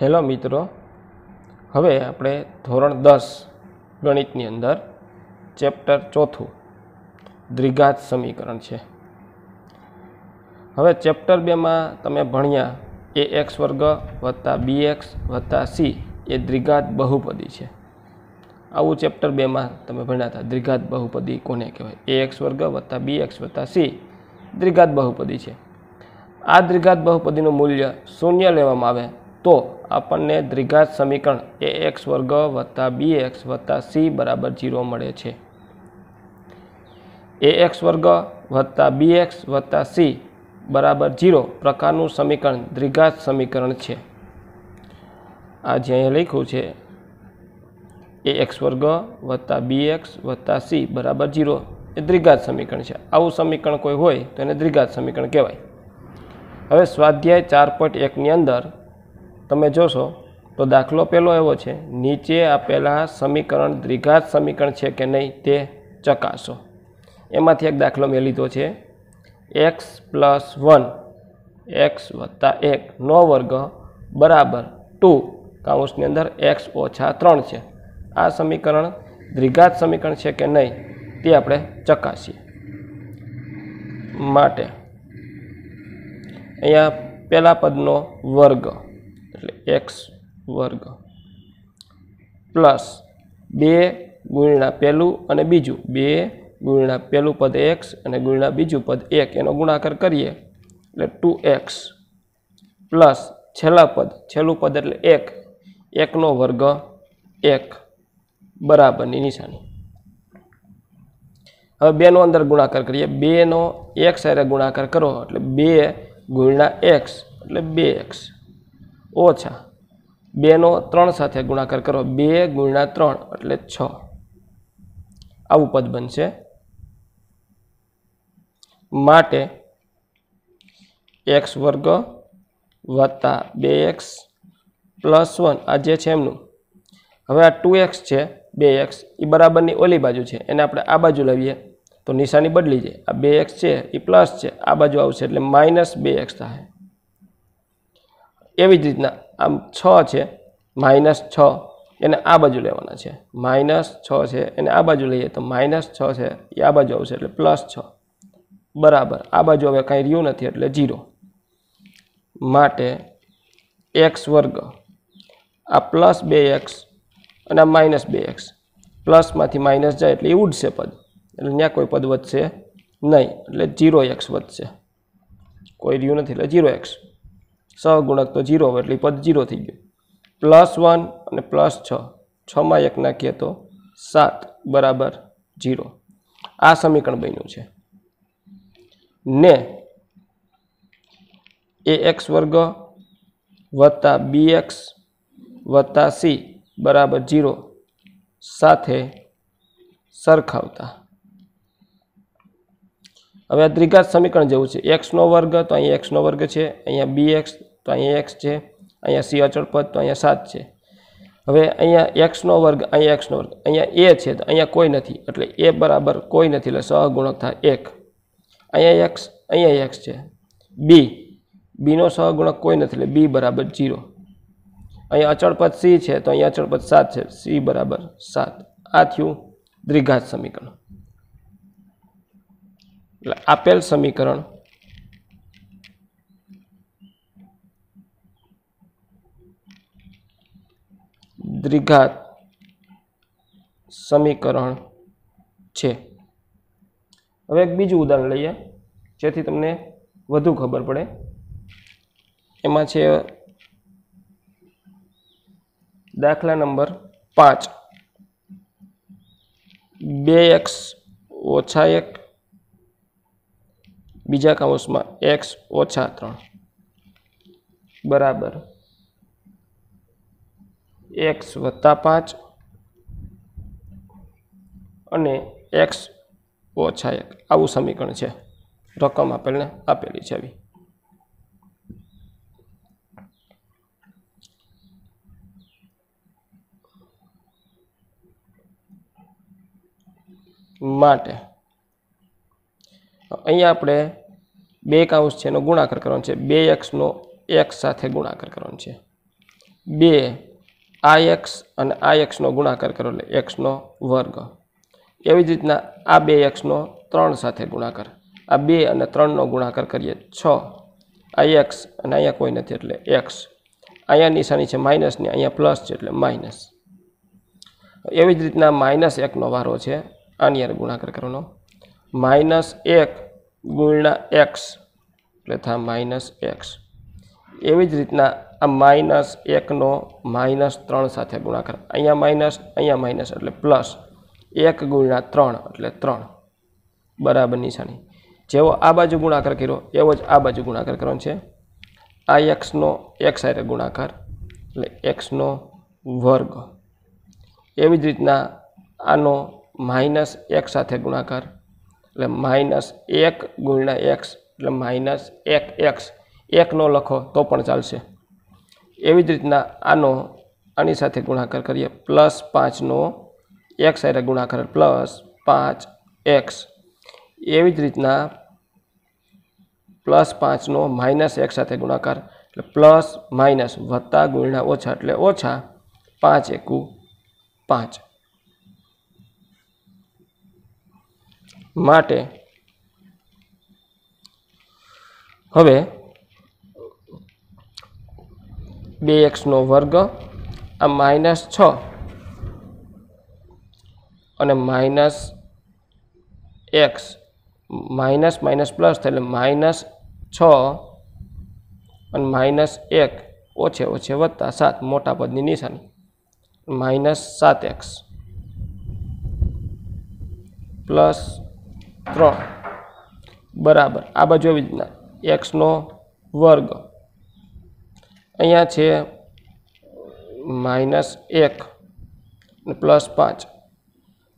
hello મિત્રો હવે આપણે ધોરણ દસ ગણિતની અંદર ચેપ્ટર ચોથું દ્વિઘાત સમીકરણ છે હવે ચેપ્ટર બેમાં તમે ભણ્યા એ એક્સ વર્ગ વત્તા બી એક્સ વત્તા સી એ દ્વિઘાત બહુપદી છે આવું ચેપ્ટર બેમાં તમે ભણ્યા હતા દ્વિઘાત બહુપદી કોને કહેવાય એ એક્સ વર્ગ વત્તા બી એક્સ વત્તા સી દ્વિઘાત બહુપદી છે આ દ્વિઘાત બહુપદીનું મૂલ્ય શૂન્ય લેવામાં આવે તો આપણને દ્વિઘાત સમીકરણ એ એક્સ વર્ગ વત્તા બી એક્સ વત્તા સી બરાબર જીરો મળે છે એ એક્સ વર્ગ વત્તા બી એક્સ વત્તા સી બરાબર જીરો પ્રકારનું સમીકરણ દ્વિઘાત સમીકરણ છે આ જે અહીંયા લખ્યું છે એ એક્સ વર્ગ વત્તા બી એક્સ વત્તા સી બરાબર જીરો એ દ્વિઘાત સમીકરણ છે આવું સમીકરણ કોઈ હોય તો એને દ્વિઘાત સમીકરણ કહેવાય હવે સ્વાધ્યાય ચાર પોઈન્ટ એકની અંદર તમે જોશો તો દાખલો પહેલો એવો છે નીચે આપેલા સમીકરણ દ્વિઘાત સમીકરણ છે કે નહીં તે ચકાસો એમાંથી એક દાખલો મેં લીધો છે એક્સ પ્લસ વન એક્સ વત્તા એક નો વર્ગ બરાબર ટુ કાઉન્સની અંદર એક્સ ઓછા ત્રણ છે આ સમીકરણ દ્વિઘાત સમીકરણ છે કે નહીં તે આપણે ચકાસીએ માટે અહીંયા પહેલા પદનો વર્ગ એટલે એક્સ વર્ગ પ્લસ બે ગુણ્યા પહેલું અને બીજું બે ગુણ્યા પહેલું પદ એક્સ અને ગુણ્યા બીજું પદ એક એનો ગુણાકાર કરીએ એટલે ટુ એક્સ પ્લસ છેલ્લા પદ છેલ્લું પદ એટલે એક એકનો વર્ગ એક બરાબરની નિશાની હવે બેનો અંદર ગુણાકાર કરીએ બેનો એક સાથે ગુણાકાર કરો એટલે બે ગુણ્યા એક્સ એટલે બે એક્સ ઓછા બેનો ત્રણ સાથે ગુણાકાર કરો બે ગુણ્યા ત્રણ એટલે છ આવું પદ બનશે માટે એક્સ વર્ગ વત્તા બે એક્સ પ્લસ વન આ જે છે એમનું હવે આ ટુ એક્સ છે બે એક્સ એ બરાબરની ઓલી બાજુ છે એને આપણે આ બાજુ લઈએ તો નિશાની બદલી જાય આ બે એક્સ છે એ પ્લસ છે આ બાજુ આવશે એટલે માઇનસ બે એક્સ થાય એવી જ રીતના આમ છ છે માઇનસ છ એને આ બાજુ લેવાના છે માઇનસ છ છે એને આ બાજુ લઈએ તો માઇનસ છ છે એ આ બાજુ આવશે એટલે પ્લસ છ બરાબર આ બાજુ હવે કાંઈ રહ્યું નથી એટલે ઝીરો માટે એક્સ વર્ગ આ પ્લસ બે એક્સ અને આ માઇનસ બે એક્સ પ્લસમાંથી માઇનસ જાય એટલે એ ઉડશે પદ એટલે ત્યાં કોઈ પદ વધશે નહીં એટલે જીરો એક્સ વધશે કોઈ રહ્યું નથી એટલે ઝીરો એક્સ સહગુણક તો ઝીરો એટલે પદ જીરો થઈ ગયું પ્લસ વન અને પ્લસ છ છમાં એક નાખીએ તો સાત બરાબર જીરો આ સમીકરણ બન્યું છે ને એ એક્સ વર્ગ વત્તા બી એક્સ વત્તા સી બરાબર જીરો સાથે સરખાવતા હવે આ દ્વિઘાત સમીકરણ જેવું છે એક્સનો વર્ગ તો અહીંયા એક્સનો વર્ગ છે અહીંયા બી એક્સ તો અહીંયા એક્સ છે અહીંયા સી અચળ પદ તો અહીંયા સાત છે હવે અહીંયા એક્સનો વર્ગ અહીંયા એક્સનો વર્ગ અહીંયા એ છે તો અહીંયા કોઈ નથી એટલે એ બરાબર કોઈ નથી એટલે સહગુણક થાય એક અહીંયા એક્સ અહીંયા એક્સ છે બી બીનો સહગુણક કોઈ નથી એટલે બી બરાબર જીરો અહીંયા અચળપદ સી છે તો અહીંયા અચળપદ સાત છે સી બરાબર સાત આ થયું દ્વિઘાત સમીકરણ એટલે આપેલ સમીકરણ દ્વિઘાત સમીકરણ છે હવે એક બીજું ઉદાહરણ લઈએ જેથી તમને વધુ ખબર પડે એમાં છે દાખલા નંબર પાંચ બે એક્સ ઓછા એક બીજા કાઉસમાં એક્સ ઓછા ત્રણ બરાબર એક્સ વત્તા પાંચ અને એક્સ ઓછા એક આવું સમીકરણ છે રકમ આપેલને આપેલી છે આવી માટે અહીંયા આપણે બે કાઉન્સ છે એનો ગુણાકાર કરવાનો છે બે એક્સનો એક્સ સાથે ગુણાકાર કરવાનો છે બે આ એક્સ અને આ એક્સનો ગુણાકાર કરો એટલે એક્સનો વર્ગ એવી જ રીતના આ બે એક્સનો ત્રણ સાથે ગુણાકાર આ બે અને ત્રણનો ગુણાકાર કરીએ છ આ એક્સ અને અહીંયા કોઈ નથી એટલે એક્સ અહીંયા નિશાની છે માઇનસની અહીંયા પ્લસ છે એટલે માઇનસ એવી જ રીતના માઇનસ એકનો વારો છે આની યાર ગુણાકાર કરવાનો માઇનસ એક ગુણ્યા એક્સ એટલે થા માઇનસ એક્સ એવી જ રીતના આ માઇનસ એકનો માઇનસ ત્રણ સાથે ગુણાકાર અહીંયા માઇનસ અહીંયા માઇનસ એટલે પ્લસ એક ગુણ્યા ત્રણ એટલે ત્રણ બરાબર નિશાની જેવો આ બાજુ ગુણાકાર કર્યો એવો જ આ બાજુ ગુણાકાર કરવાનો છે આ એક્સનો એક્સ સાથે ગુણાકાર એટલે એક્સનો વર્ગ એવી જ રીતના આનો માઇનસ એક સાથે ગુણાકાર એટલે માઇનસ એક ગુણ્યા એક્સ એટલે માઇનસ એક એક્સ એકનો લખો તો પણ ચાલશે એવી જ રીતના આનો આની સાથે ગુણાકાર કરીએ પ્લસ પાંચનો એક્સ સાથે ગુણાકાર પ્લસ પાંચ એક્સ એવી જ રીતના પ્લસ પાંચનો માઇનસ એક સાથે ગુણાકાર એટલે પ્લસ માઇનસ વત્તા ગુણ્યા ઓછા એટલે ઓછા પાંચ એકુ પાંચ માટે હવે બે એક્સનો વર્ગ આ માઇનસ છ અને minus x minus minus plus એટલે માઇનસ છ અને માઇનસ એક ઓછે ઓછે વત્તા સાત મોટા પદની નિશાની માઇનસ સાત એક્સ પ્લસ ત્રણ બરાબર આ બાજુ આવી રીતના એક્સનો વર્ગ અહીંયા છે માઇનસ એક પ્લસ પાંચ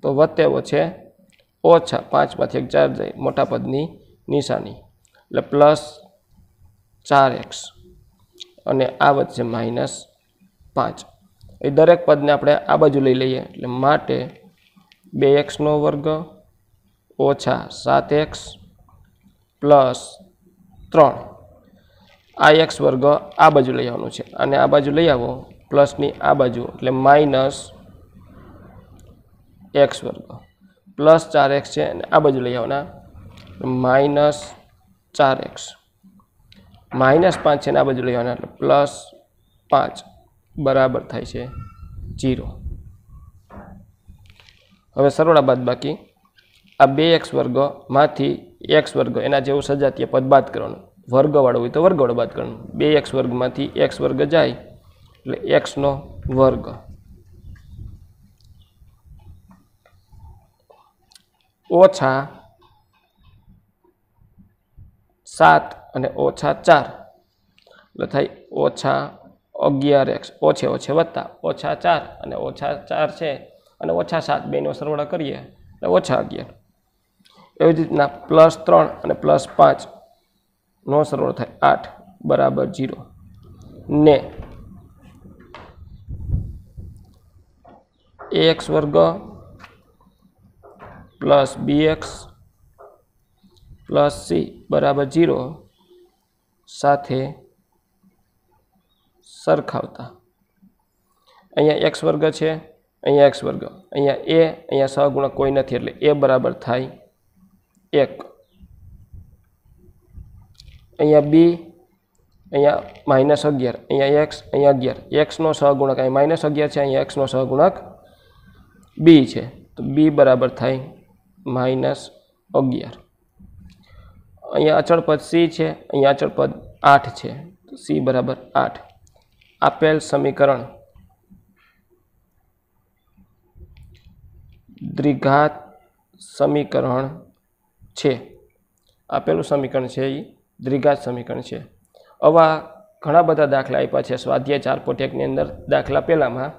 તો વત્તેવો છે ઓછા પાંચમાંથી એક ચાર જાય મોટા પદની નિશાની એટલે પ્લસ ચાર એક્સ અને આ વચ્ચે માઇનસ પાંચ એ દરેક પદને આપણે આ બાજુ લઈ લઈએ એટલે માટે બે એક્સનો વર્ગ ઓછા સાત એક્સ પ્લસ ત્રણ આ એક્સ વર્ગ આ બાજુ લઈ આવવાનું છે અને આ બાજુ લઈ આવો પ્લસની આ બાજુ એટલે માઇનસ એક્સ વર્ગ પ્લસ ચાર એક્સ છે અને આ બાજુ લઈ આવવાના માઇનસ ચાર એક્સ માઇનસ પાંચ છે ને આ બાજુ લઈ આવવાના એટલે પ્લસ પાંચ બરાબર થાય છે જીરો હવે સરોડા બાદ બાકી આ બે એક્સ વર્ગમાંથી એક્સ વર્ગ એના જેવું સજાતીય પદ બાદ કરવાનું વર્ગવાળો હોય તો વર્ગવાળો બાદ કરવાનો બે એક્સ વર્ગમાંથી એક્સ વર્ગ જાય એટલે એક્સનો વર્ગ ઓછા સાત અને ઓછા ચાર એટલે થાય ઓછા અગિયાર એક્સ ઓછે ઓછે વત્તા ઓછા ચાર અને ઓછા ચાર છે અને ઓછા સાત બેનો સરવાળા કરીએ એટલે ઓછા અગિયાર એવી જ રીતના પ્લસ ત્રણ અને પ્લસ પાંચ નો સરવાળો થાય આઠ બરાબર જીરો ને એક્સ વર્ગ plus b x plus c બરાબર જીરો સાથે સરખાવતા અહીંયા એક્સ વર્ગ છે અહીંયા એક્સ વર્ગ અહીંયા એ અહીંયા સહગુણક કોઈ નથી એટલે એ બરાબર થાય એક અહીંયા બી અહીંયા માઇનસ અગિયાર અહીંયા એક્સ અહીંયા અગિયાર એક્સનો સહગુણક અહીં માઇનસ અગિયાર છે અહીંયા એક્સનો સહગુણક બી છે તો બી બરાબર થાય માઇનસ અગિયાર અહીંયા અચળપદ સી છે અહીંયા અચળ આઠ છે તો સી બરાબર આઠ આપેલ સમીકરણ દ્વિઘાત સમીકરણ છે આપેલું સમીકરણ છે એ દ્વિઘાત સમીકરણ છે આવા ઘણા બધા દાખલા આપ્યા છે સ્વાધ્યાય ચાર પોટ એકની અંદર દાખલા પહેલાંમાં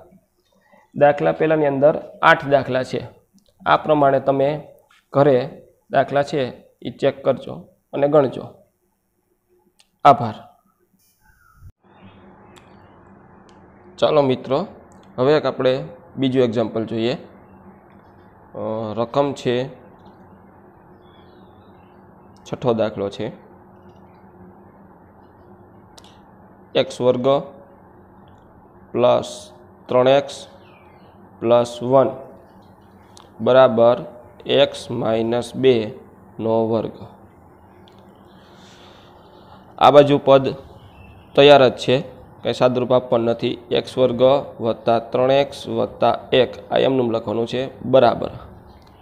દાખલા પહેલાંની અંદર આઠ દાખલા છે આ પ્રમાણે તમે ઘરે દાખલા છે એ ચેક કરજો અને ગણજો આભાર ચાલો મિત્રો હવે આપણે બીજું એક્ઝામ્પલ જોઈએ રકમ છે છઠ્ઠો દાખલો છે એક્સ વર્ગ પ્લસ ત્રણ એક્સ પ્લસ વન બરાબર એક્સ માઇનસ બેનો વર્ગ આ બાજુ પદ તૈયાર જ છે કંઈ સાદરૂપ આપવાનું નથી એક્સ વર્ગ વત્તા ત્રણ એક્સ વત્તા એક આ એમનું લખવાનું છે બરાબર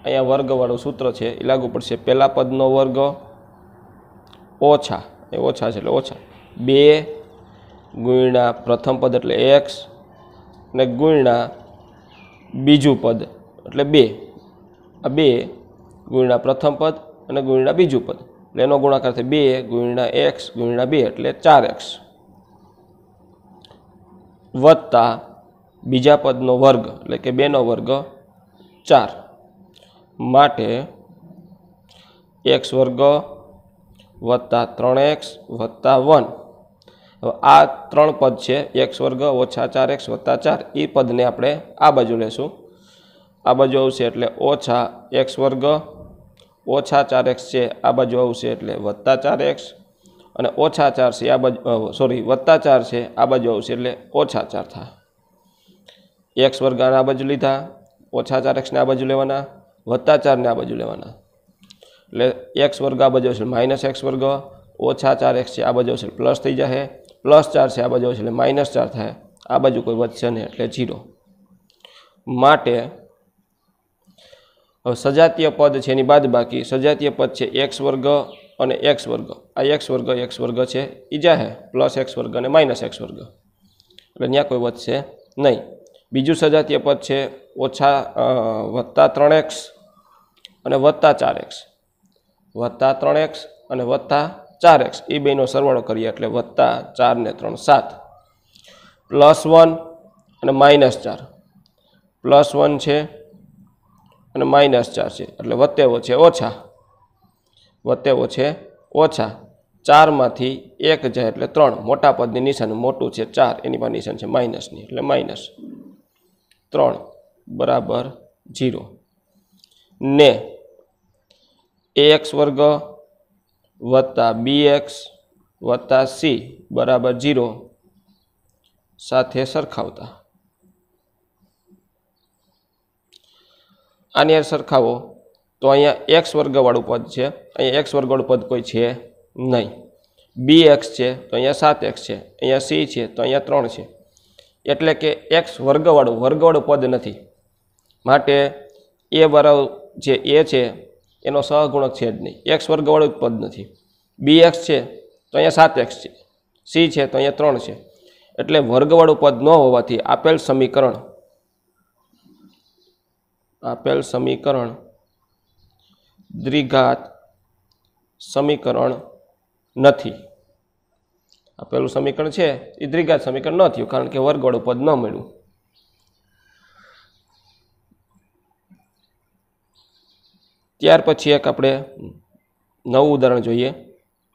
અહીંયા વર્ગવાળું સૂત્ર છે એ લાગુ પડશે પહેલાં પદનો વર્ગ ઓછા એ ઓછા છે એટલે ઓછા બે ગુણ્યા પ્રથમ પદ એટલે એક્સ અને ગુણ્યા બીજું પદ એટલે બે આ બે ગુણ્યા પ્રથમ પદ અને ગુણ્યા બીજું પદ એટલે એનો ગુણાકાર થાય બે ગુણ્યા એક્સ ગુણ્યા બે એટલે ચાર એક્સ વત્તા બીજા પદનો વર્ગ એટલે કે બેનો વર્ગ ચાર માટે એક્સ વર્ગ વત્તા ત્રણ એક્સ વત્તા વન આ ત્રણ પદ છે એક્સ વર્ગ ઓછા ચાર એક્સ વત્તા ચાર એ પદને આપણે આ બાજુ લેશું આ બાજુ આવશે એટલે ઓછા એક્સ વર્ગ ઓછા ચાર એક્સ છે આ બાજુ આવશે એટલે વત્તા ચાર એક્સ અને ઓછા ચાર છે આ બાજુ સોરી વત્તા ચાર છે આ બાજુ આવશે એટલે ઓછા ચાર થા એક્સ વર્ગ આ બાજુ લીધા ઓછા ચાર એક્સને આ બાજુ લેવાના વત્તા ચારને આ બાજુ લેવાના એટલે એક્સ વર્ગ આ બાજુ આવશે માઇનસ એક્સ વર્ગ ઓછા ચાર એક્સ છે આ બાજુ આવશે પ્લસ થઈ જશે પ્લસ ચાર છે આ બાજુ છે એટલે માઇનસ ચાર થાય આ બાજુ કોઈ વધશે નહીં એટલે ઝીરો માટે હવે સજાતીય પદ છે એની બાદ બાકી સજાતીય પદ છે એક્સ વર્ગ અને એક્સ વર્ગ આ એક્સ વર્ગ એક્સ વર્ગ છે ઈજા હે પ્લસ એક્સ વર્ગ અને માઇનસ એક્સ વર્ગ એટલે ત્યાં કોઈ વધશે નહીં બીજું સજાતીય પદ છે ઓછા વત્તા ત્રણ એક્સ અને વત્તા ચાર એક્સ વત્તા ત્રણ એક્સ અને વત્તા ચાર એક્સ એ બેનો સરવાળો કરીએ એટલે વત્તા ચાર ને ત્રણ સાત પ્લસ વન અને માઇનસ ચાર પ્લસ વન છે અને માઇનસ ચાર છે એટલે વત્તેવો છે ઓછા વત્તેવો છે ઓછા ચારમાંથી એક જાય એટલે ત્રણ મોટા પદની નિશાન મોટું છે ચાર એની પાસે નિશાન છે માઇનસની એટલે માઇનસ ત્રણ બરાબર જીરો ને એક્સ વર્ગ વત્તા બી એક્સ વત્તા સી બરાબર જીરો સાથે સરખાવતા આની યાર સરખાવો તો અહીંયા એક્સ વર્ગવાળું પદ છે અહીંયા એક્સ વર્ગવાળું પદ કોઈ છે નહીં બી એક્સ છે તો અહીંયા સાત એક્સ છે અહીંયા સી છે તો અહીંયા ત્રણ છે એટલે કે એક્સ વર્ગવાળું વર્ગવાળું પદ નથી માટે એ બરાબર જે એ છે એનો સહગુણક છે જ નહીં એક્સ વર્ગવાળું જ પદ નથી બી એક્સ છે તો અહીંયા સાત એક્સ છે સી છે તો અહીંયા ત્રણ છે એટલે વર્ગવાળું પદ ન હોવાથી આપેલ સમીકરણ આપેલ સમીકરણ દ્વિઘાત સમીકરણ નથી આપેલું સમીકરણ છે એ દ્વિઘાત સમીકરણ ન થયું કારણ કે વર્ગવાળું પદ ન મળ્યું ત્યાર પછી એક આપણે નવું ઉદાહરણ જોઈએ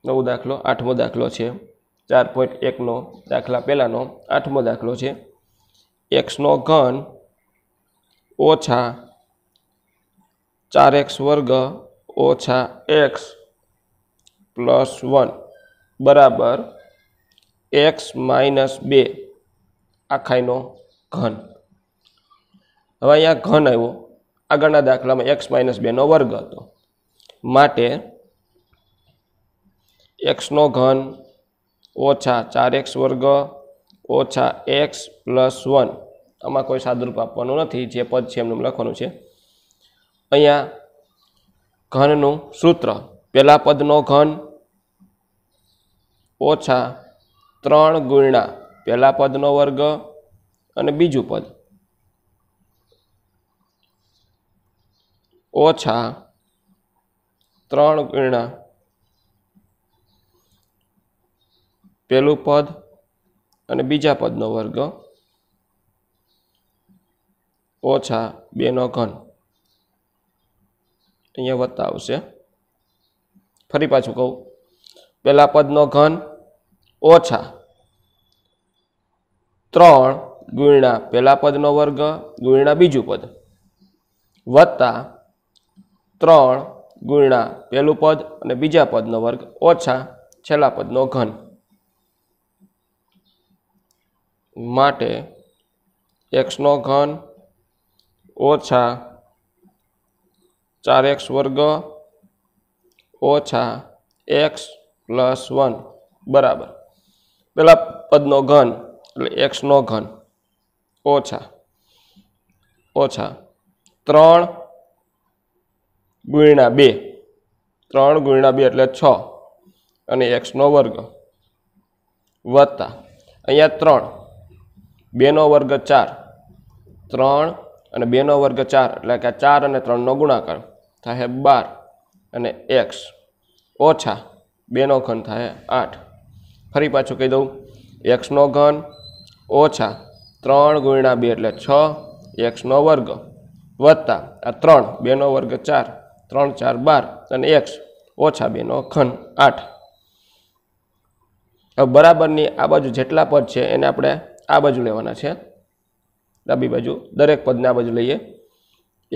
નવો દાખલો આઠમો દાખલો છે ચાર પોઈન્ટ એકનો દાખલા પહેલાંનો આઠમો દાખલો છે એક્સનો ઘન ઓછા ચાર એક્સ વર્ગ ઓછા એક્સ પ્લસ વન બરાબર એક્સ માઇનસ બે આખાઈનો ઘન હવે અહીંયા ઘન આવ્યો આગળના દાખલામાં એક્સ માઇનસ બેનો વર્ગ હતો માટે એક્સનો ઘન ઓછા ચાર એક્સ વર્ગ ઓછા એક્સ પ્લસ વન આમાં કોઈ સાદુરૂપ આપવાનું નથી જે પદ છે એમનું લખવાનું છે અહીંયા ઘનનું સૂત્ર પહેલા પદનો ઘન ઓછા ત્રણ ગુણ્યા પહેલા પદનો વર્ગ અને બીજું પદ ઓછા ત્રણ ગુણ્યા પહેલું પદ અને બીજા પદનો વર્ગ ઓછા બેનો ઘન અહીંયા વત્તા આવશે ફરી પાછું કહું પહેલા પદનો ઘન ઓછા ત્રણ ગુણ્યા પહેલા પદનો વર્ગ ગુણ્યા બીજું પદ વત્તા ત્રણ ગુણ્યા પહેલું પદ અને બીજા પદનો વર્ગ ઓછા છેલ્લા પદનો ઘન માટે એક્સનો ઘન ઓછા ચાર એક્સ વર્ગ ઓછા એક્સ પ્લસ વન બરાબર પહેલાં પદનો ઘન એટલે એક્સનો ઘન ઓછા ઓછા ત્રણ ગુણ્યા બે ત્રણ ગુણ્યા બે એટલે છ અને એક્સનો વર્ગ વત્તા અહીંયા ત્રણ બેનો વર્ગ ચાર ત્રણ અને બેનો વર્ગ ચાર એટલે કે ચાર અને ત્રણનો ગુણાકાર થાય બાર અને એક્સ ઓછા બેનો ઘન થાય આઠ ફરી પાછું કહી દઉં એક્સનો ઘન ઓછા ત્રણ ગુણ્યા બે એટલે છ એક્સનો વર્ગ વત્તા આ ત્રણ બેનો વર્ગ ચાર ત્રણ ચાર બાર અને એક્સ ઓછા બેનો ઘન આઠ હવે બરાબરની આ બાજુ જેટલા પદ છે એને આપણે આ બાજુ લેવાના છે ડાબી બાજુ દરેક પદને આ બાજુ લઈએ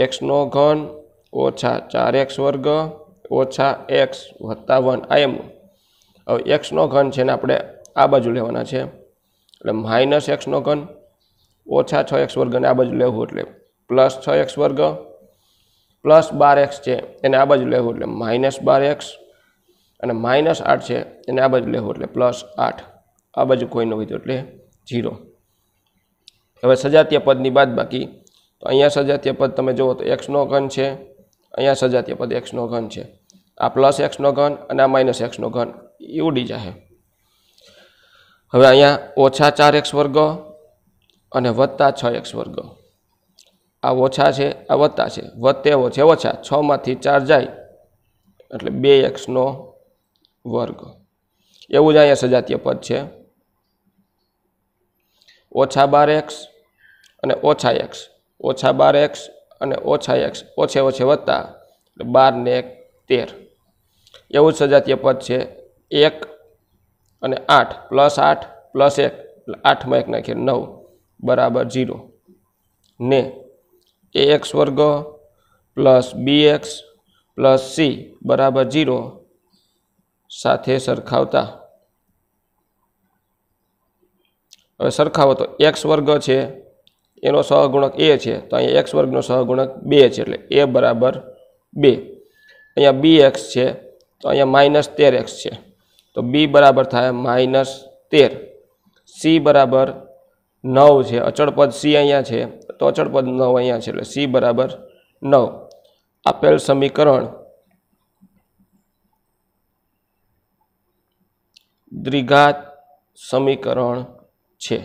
એક્સનો ઘન ઓછા ચાર એક્સ વર્ગ ઓછા એક્સ વત્તા વન આ એમનું હવે એક્સનો ઘન છે એને આપણે આ બાજુ લેવાના છે એટલે માઇનસ એક્સનો ઘન ઓછા છ એક્સ વર્ગને આ બાજુ લેવું એટલે પ્લસ છ એક્સ વર્ગ પ્લસ બાર એક્સ છે એને આ બાજુ લેવું એટલે માઇનસ બાર એક્સ અને માઇનસ આઠ છે એને આ બાજુ લેવું એટલે પ્લસ આઠ આ બાજુ કોઈ ન હોય એટલે ઝીરો હવે સજાતીય પદની બાદ બાકી તો અહીંયા સજાતીય પદ તમે જુઓ તો એક્સનો ઘન છે અહીંયા સજાતીય પદ એક્સનો ઘન છે આ પ્લસ એક્સનો ઘન અને આ માઇનસ એક્સનો ઘન એ ઉડી જશે હવે અહીંયા ઓછા ચાર એક્સ વર્ગ અને વત્તા છ એક્સ વર્ગ આ ઓછા છે આ વત્તા છે વત્તે એવો છે ઓછા છમાંથી ચાર જાય એટલે બે એક્સનો વર્ગ એવું જ અહીંયા સજાતીય પદ છે ઓછા બાર એક્સ અને ઓછા એક્સ ઓછા બાર એક્સ અને ઓછા એક્સ ઓછે ઓછે વત્તા એટલે બાર ને એક તેર એવું જ સજાતીય પદ છે એક અને આઠ પ્લસ આઠ પ્લસ એક એટલે આઠમાં એક નાખીએ નવ બરાબર ઝીરો ને એ એક્સ વર્ગ plus b x plus c બરાબર ઝીરો સાથે સરખાવતા હવે સરખાવો તો એક્સ વર્ગ છે એનો સહગુણક એ છે તો અહીંયા એક્સ વર્ગનો સહગુણક બે છે એટલે એ બરાબર બે અહીંયા બી એક્સ છે તો અહીંયા માઇનસ તેર એક્સ છે તો બી બરાબર થાય માઇનસ તેર સી બરાબર નવ છે અચળપદ પદ સી અહીંયા છે તો અચળપદ નવ અહીંયા છે એટલે સી બરાબર નવ આપેલ સમીકરણ દ્વિઘાત સમીકરણ છે